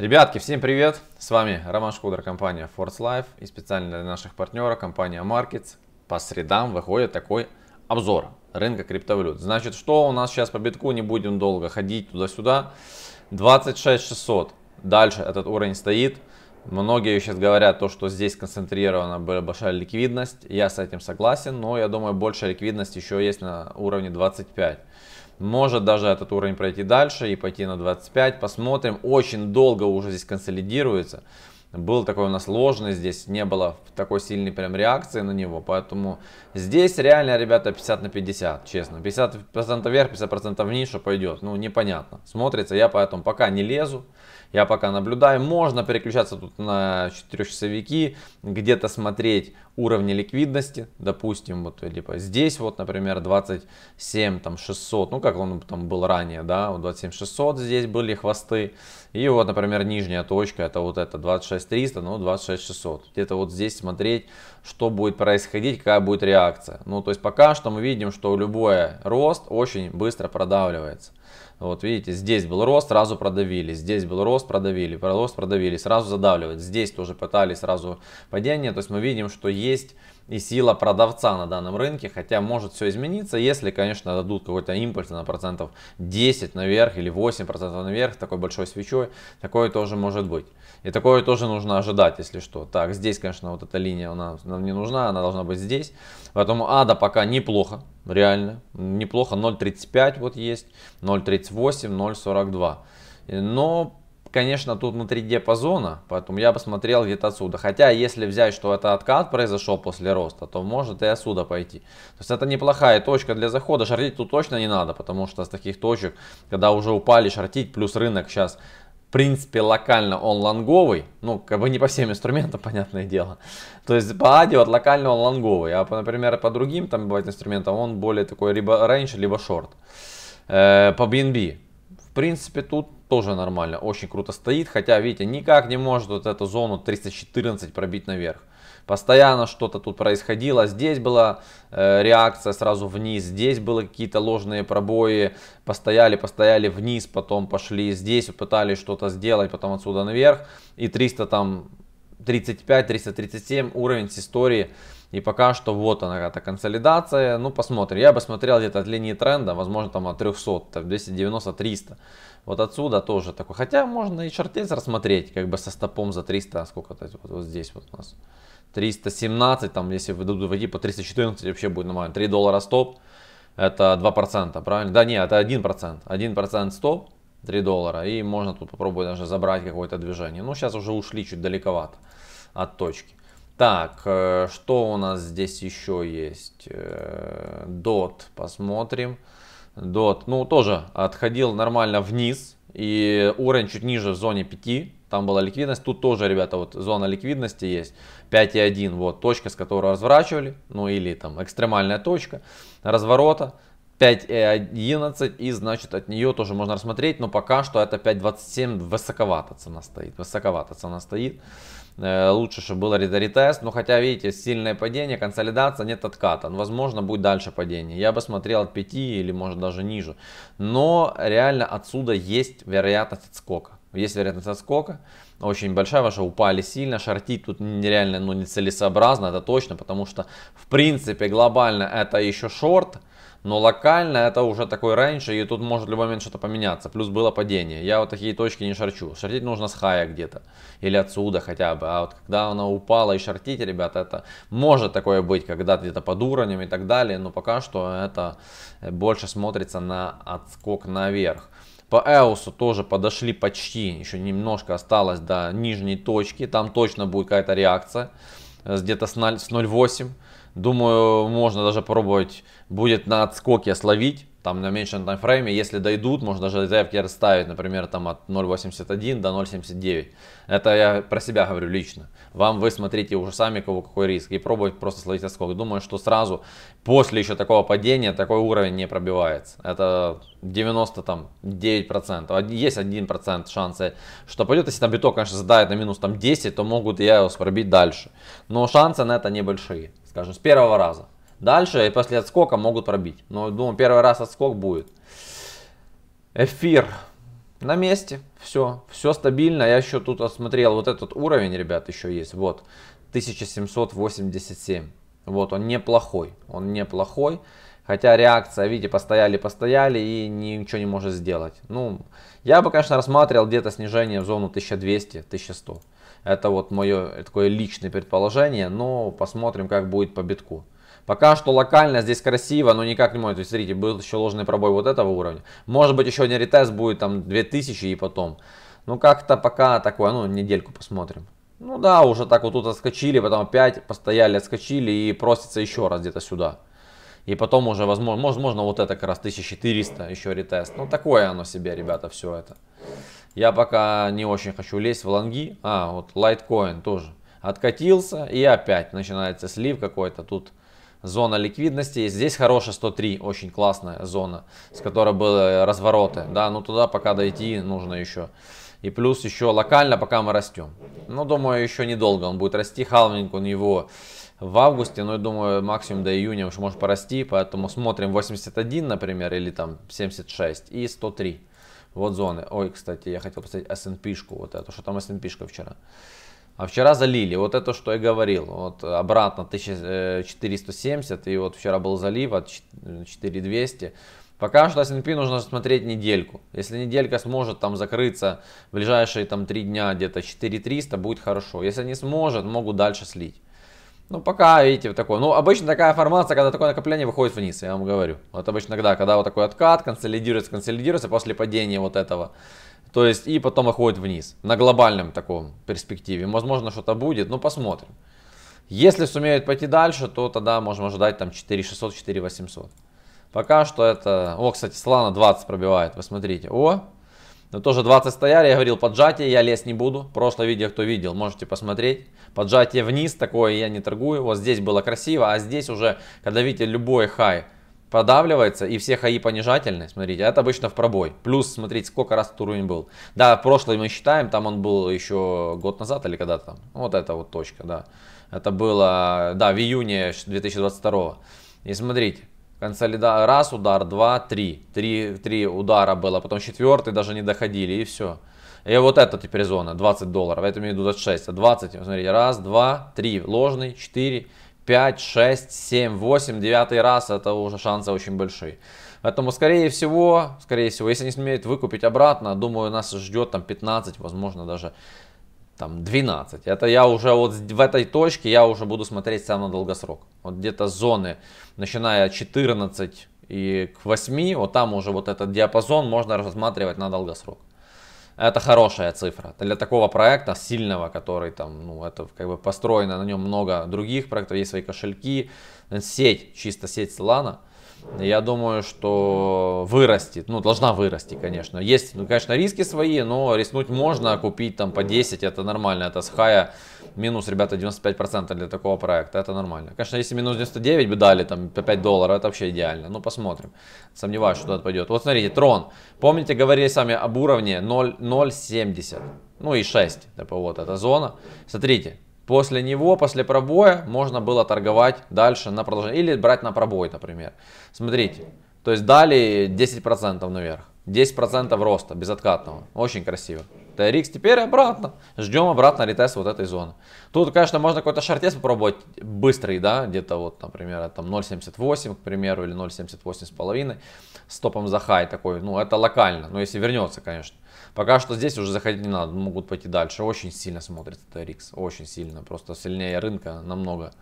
Ребятки, всем привет! С вами Роман Шкудра, компания Force Life и специально для наших партнеров компания Markets. По средам выходит такой обзор рынка криптовалют. Значит, что у нас сейчас по битку, не будем долго ходить туда-сюда. 26 600. Дальше этот уровень стоит. Многие сейчас говорят, то, что здесь концентрирована большая ликвидность. Я с этим согласен, но я думаю, большая ликвидность еще есть на уровне 25. Может даже этот уровень пройти дальше и пойти на 25. Посмотрим. Очень долго уже здесь консолидируется. Был такой у нас ложный здесь, не было такой сильной прям реакции на него. Поэтому здесь реально, ребята, 50 на 50, честно. 50% вверх, 50% вниз, что пойдет. Ну, непонятно. Смотрится, я поэтому пока не лезу я пока наблюдаю. Можно переключаться тут на 4-часовики, где-то смотреть уровни ликвидности, допустим, вот либо здесь вот, например, 27 там 600, ну как он там был ранее, да, 27 600 здесь были хвосты, и вот, например, нижняя точка, это вот это 26 300, ну 26 600, где-то вот здесь смотреть, что будет происходить, какая будет реакция, ну то есть пока что мы видим, что любой рост очень быстро продавливается. Вот видите, здесь был рост, сразу продавили, здесь был рост, продавили, рост, продавили, сразу задавливать. Здесь тоже пытались сразу падение, то есть мы видим, что есть и сила продавца на данном рынке, хотя может все измениться, если, конечно, дадут какой-то импульс на процентов 10 наверх или 8 процентов наверх, такой большой свечой, такое тоже может быть. И такое тоже нужно ожидать, если что. Так, здесь, конечно, вот эта линия у нас нам не нужна, она должна быть здесь. Поэтому ада пока неплохо реально, неплохо, 0.35 вот есть, 0.38, 0.42. Но, конечно, тут внутри диапазона, поэтому я бы смотрел где-то отсюда. Хотя, если взять, что это откат произошел после роста, то может и отсюда пойти. То есть это неплохая точка для захода, шортить тут точно не надо, потому что с таких точек, когда уже упали, шортить, плюс рынок сейчас в принципе, локально он лонговый, ну, как бы не по всем инструментам, понятное дело. То есть по аде вот локально он лонговый, а, по, например, по другим там бывает инструментам он более такой либо range, либо шорт. Э, по BNB, в принципе, тут тоже нормально, очень круто стоит, хотя, видите, никак не может вот эту зону 314 пробить наверх. Постоянно что-то тут происходило. Здесь была э, реакция сразу вниз, здесь были какие-то ложные пробои. Постояли, постояли вниз, потом пошли здесь, пытались что-то сделать, потом отсюда наверх. И 300 там 35-337 уровень с истории. И пока что вот она, какая-то консолидация. Ну, посмотрим. Я бы смотрел где-то от линии тренда, возможно, там от 300, там 290-300. Вот отсюда тоже такой. Хотя можно и шортец рассмотреть, как бы со стопом за 300, а сколько-то вот, вот здесь вот у нас. 317, там, если выйдут войти по 314, вообще будет нормально. 3 доллара стоп, это 2%, правильно? Да, нет, это 1%. 1% стоп, 3 доллара. И можно тут попробовать даже забрать какое-то движение. Ну, сейчас уже ушли чуть далековато от точки. Так, э, что у нас здесь еще есть? Дот, э, посмотрим. Дот, ну, тоже отходил нормально вниз. И уровень чуть ниже в зоне 5 там была ликвидность. Тут тоже, ребята, вот зона ликвидности есть. 5,1, вот точка, с которой разворачивали, ну или там экстремальная точка разворота. 5.11 и значит от нее тоже можно рассмотреть, но пока что это 5.27 высоковато цена стоит, высоковато цена стоит. Э, лучше, чтобы было ретест, но хотя, видите, сильное падение, консолидация, нет отката. Ну, возможно, будет дальше падение. Я бы смотрел от 5 или может даже ниже. Но реально отсюда есть вероятность отскока есть вероятность отскока, очень большая ваша, упали сильно, шортить тут нереально, но ну, нецелесообразно, это точно, потому что, в принципе, глобально это еще шорт, но локально это уже такой раньше, и тут может в любой момент что-то поменяться, плюс было падение, я вот такие точки не шарчу, шортить нужно с хая где-то, или отсюда хотя бы, а вот когда она упала и шортить, ребята, это может такое быть, когда где-то под уровнем и так далее, но пока что это больше смотрится на отскок наверх. По Эусу тоже подошли почти, еще немножко осталось до нижней точки. Там точно будет какая-то реакция, э, где-то с 0.8. Думаю, можно даже пробовать, будет на отскоке словить там на меньшем таймфрейме, если дойдут, можно даже заявки расставить, например, там от 0.81 до 0.79. Это я про себя говорю лично. Вам вы смотрите уже сами, кого какой риск, и пробовать просто словить оскок. Думаю, что сразу после еще такого падения такой уровень не пробивается. Это 99%. Есть 1% шансы, что пойдет. Если там биток, конечно, задает на минус там 10, то могут я его пробить дальше. Но шансы на это небольшие, скажем, с первого раза. Дальше и после отскока могут пробить. Но думаю, первый раз отскок будет. Эфир на месте. Все, все стабильно. Я еще тут осмотрел вот этот уровень, ребят, еще есть. Вот, 1787. Вот, он неплохой. Он неплохой. Хотя реакция, видите, постояли-постояли и ничего не может сделать. Ну, я бы, конечно, рассматривал где-то снижение в зону 1200-1100. Это вот мое такое личное предположение, но посмотрим, как будет по битку. Пока что локально здесь красиво, но никак не может. То есть, смотрите, был еще ложный пробой вот этого уровня. Может быть, еще один ретест будет там 2000 и потом. Ну, как-то пока такое, ну, недельку посмотрим. Ну да, уже так вот тут отскочили, потом опять постояли, отскочили и просится еще раз где-то сюда. И потом уже, возможно, может, можно вот это как раз 1400 еще ретест. Ну, такое оно себе, ребята, все это. Я пока не очень хочу лезть в лонги. А, вот лайткоин тоже. Откатился и опять начинается слив какой-то тут зона ликвидности. Здесь хорошая 103, очень классная зона, с которой были развороты. Да, ну туда пока дойти нужно еще. И плюс еще локально пока мы растем. Ну думаю, еще недолго он будет расти. Халвинг у него в августе, но я думаю, максимум до июня уж может порасти. Поэтому смотрим 81, например, или там 76 и 103. Вот зоны. Ой, кстати, я хотел посмотреть S&P-шку. Вот эту, что там S&P-шка вчера. А вчера залили, вот это, что я говорил, вот обратно 1470, э, и вот вчера был залив от 4200. Э, пока что S&P нужно смотреть недельку. Если неделька сможет там закрыться в ближайшие там 3 дня где-то 4300, будет хорошо. Если не сможет, могут дальше слить. Ну, пока, видите, вот такое. Ну, обычно такая формация, когда такое накопление выходит вниз, я вам говорю. Вот обычно, когда, когда вот такой откат, консолидируется, консолидируется после падения вот этого. То есть и потом уходит вниз. На глобальном таком перспективе. Возможно, что-то будет, но посмотрим. Если сумеют пойти дальше, то тогда можем ожидать там 4600, 4800. Пока что это... О, кстати, Слана 20 пробивает, вы смотрите. О, но тоже 20 стояли, я говорил, поджатие я лезть не буду. Прошлое видео, кто видел, можете посмотреть. Поджатие вниз, такое я не торгую. Вот здесь было красиво, а здесь уже, когда видите любой хай, продавливается и все хаи понижательные, смотрите, это обычно в пробой. Плюс, смотрите, сколько раз этот уровень был. Да, прошлый мы считаем, там он был еще год назад или когда-то там. Вот это вот точка, да. Это было, да, в июне 2022. И смотрите, консолида... раз удар, два, три. три. Три удара было, потом четвертый даже не доходили и все. И вот это теперь зона, 20 долларов, это имею в виду 26, а 20, смотрите, раз, два, три, ложный, четыре, 5, 6, 7, 8, 9 раз, это уже шансы очень большие. Поэтому, скорее всего, скорее всего, если они сумеют выкупить обратно, думаю, нас ждет там 15, возможно, даже там 12. Это я уже вот в этой точке, я уже буду смотреть сам на долгосрок. Вот где-то зоны, начиная от 14 и к 8, вот там уже вот этот диапазон можно рассматривать на долгосрок это хорошая цифра для такого проекта сильного, который там, ну, это как бы построено на нем много других проектов, есть свои кошельки, сеть, чисто сеть Solana – я думаю, что вырастет. Ну, должна вырасти, конечно. Есть, ну, конечно, риски свои, но рискнуть можно, а купить там по 10, это нормально. Это с хая минус, ребята, 95% для такого проекта, это нормально. Конечно, если минус 99 бы дали, там, по 5 долларов, это вообще идеально. Ну, посмотрим. Сомневаюсь, что туда пойдет. Вот смотрите, трон. Помните, говорили сами об уровне 0,70. Ну и 6, типа вот эта зона. Смотрите, После него, после пробоя, можно было торговать дальше на продолжение. Или брать на пробой, например. Смотрите, то есть дали 10% наверх. 10% роста безоткатного. Очень красиво. TRX теперь обратно. Ждем обратно ретест вот этой зоны. Тут, конечно, можно какой-то шортез попробовать быстрый, да, где-то вот, например, там 0.78, к примеру, или 0.78 с половиной с топом за хай такой. Ну, это локально, но если вернется, конечно. Пока что здесь уже заходить не надо, могут пойти дальше. Очень сильно смотрится TRX, очень сильно, просто сильнее рынка намного.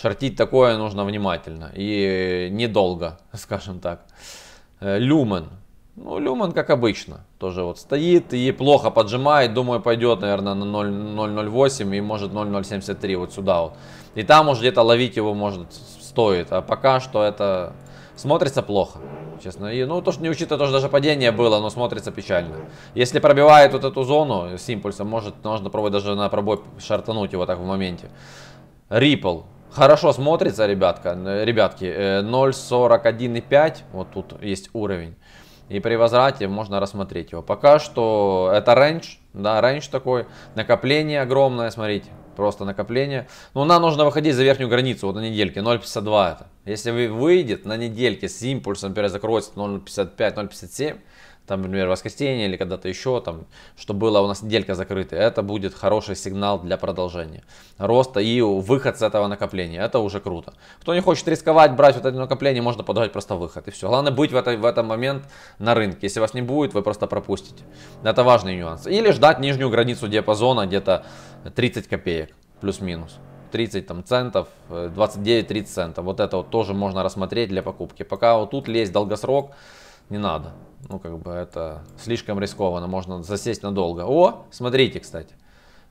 Шортить такое нужно внимательно и недолго, скажем так. Э, Люмен, ну, Люман, как обычно, тоже вот стоит и плохо поджимает. Думаю, пойдет, наверное, на 0.08 и может 0.073 вот сюда вот. И там уже где-то ловить его, может, стоит. А пока что это смотрится плохо, честно. И, ну, то, что не учитывая, тоже даже падение было, но смотрится печально. Если пробивает вот эту зону с импульсом, может, можно пробовать даже на пробой шартануть его так в моменте. Рипл. Хорошо смотрится, ребятка, ребятки. 0.41.5, э, вот тут есть уровень и при возврате можно рассмотреть его. Пока что это рейндж, да, рейндж такой, накопление огромное, смотрите, просто накопление. Но ну, нам нужно выходить за верхнюю границу, вот на недельке, 0.52 это. Если выйдет на недельке с импульсом, например, закроется 0.55, 0.57, там, например, воскресенье или когда-то еще, там, что было у нас неделька закрыта, это будет хороший сигнал для продолжения роста и выход с этого накопления. Это уже круто. Кто не хочет рисковать, брать вот это накопление, можно подавать просто выход. И все. Главное быть в, этой, в этом момент на рынке. Если вас не будет, вы просто пропустите. Это важный нюанс. Или ждать нижнюю границу диапазона где-то 30 копеек, плюс-минус. 30 там, центов, 29-30 э, центов. Вот это вот тоже можно рассмотреть для покупки. Пока вот тут лезть долгосрок, не надо. Ну, как бы это слишком рискованно, можно засесть надолго. О, смотрите, кстати,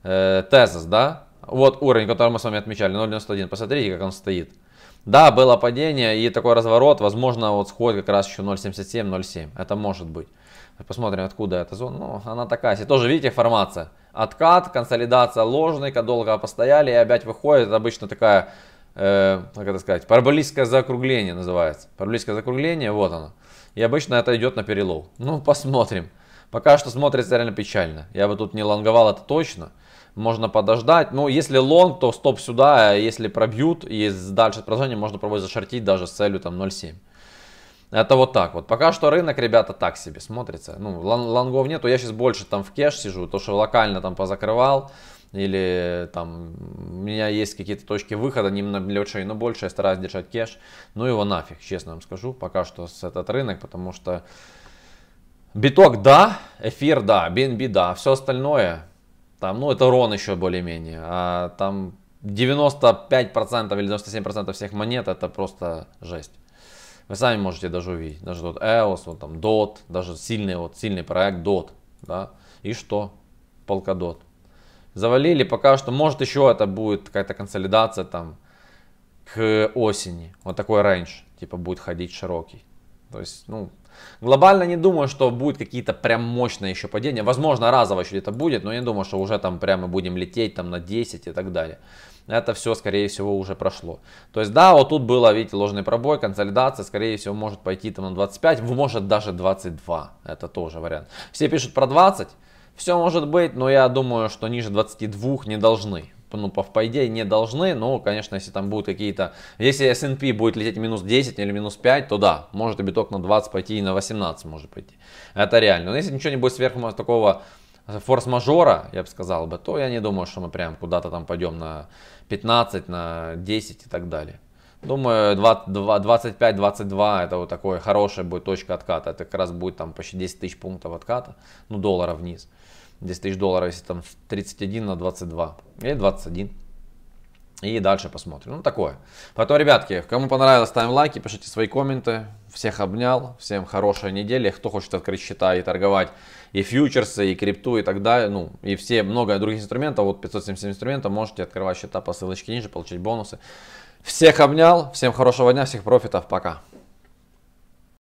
э, Тезос, да? Вот уровень, который мы с вами отмечали, 0.91, посмотрите, как он стоит. Да, было падение и такой разворот, возможно, вот сходит как раз еще 0.77, 0.7, это может быть. Посмотрим, откуда эта зона. Ну, она такая. Если тоже, видите, формация. Откат, консолидация ложный, когда долго постояли и опять выходит. Это обычно такая, э, как это сказать, параболическое закругление называется. Параболическое закругление, вот оно. И обычно это идет на перелом Ну, посмотрим. Пока что смотрится реально печально. Я бы тут не лонговал, это точно. Можно подождать. Ну, если лонг, то стоп сюда. А если пробьют и дальше продолжение, можно пробовать зашортить даже с целью там 0.7. Это вот так вот. Пока что рынок, ребята, так себе смотрится. Ну, лонгов нету. Я сейчас больше там в кэш сижу. То, что локально там позакрывал или там у меня есть какие-то точки выхода, не на небольшие, но больше, я стараюсь держать кэш ну его нафиг, честно вам скажу, пока что с этот рынок, потому что биток да, эфир да, BNB да, все остальное, там, ну это рон еще более-менее, а там 95% или 97% всех монет это просто жесть. Вы сами можете даже увидеть, даже вот EOS, вот там DOT, даже сильный, вот сильный проект DOT, да, и что? Polkadot завалили пока что. Может еще это будет какая-то консолидация там к осени. Вот такой рейндж, типа, будет ходить широкий. То есть, ну, глобально не думаю, что будет какие-то прям мощные еще падения. Возможно, разово еще где-то будет, но не думаю, что уже там прямо будем лететь там на 10 и так далее. Это все, скорее всего, уже прошло. То есть, да, вот тут было, видите, ложный пробой, консолидация, скорее всего, может пойти там на 25, может даже 22. Это тоже вариант. Все пишут про 20. Все может быть, но я думаю, что ниже 22 не должны. Ну, по, по идее, не должны, но, конечно, если там будут какие-то... Если S&P будет лететь минус 10 или минус 5, то да, может и биток на 20 пойти и на 18 может пойти. Это реально. Но если ничего не будет сверху такого форс-мажора, я бы сказал бы, то я не думаю, что мы прям куда-то там пойдем на 15, на 10 и так далее. Думаю, 25-22 это вот такое хорошая будет точка отката. Это как раз будет там почти 10 тысяч пунктов отката, ну доллара вниз. 10 тысяч долларов, если там 31 на 22 или 21. И дальше посмотрим. Ну, такое. Поэтому, ребятки, кому понравилось, ставим лайки, пишите свои комменты. Всех обнял, всем хорошей недели. Кто хочет открыть счета и торговать и фьючерсы, и крипту, и так далее, ну, и все много других инструментов, вот 570 инструментов, можете открывать счета по ссылочке ниже, получить бонусы. Всех обнял, всем хорошего дня, всех профитов, пока.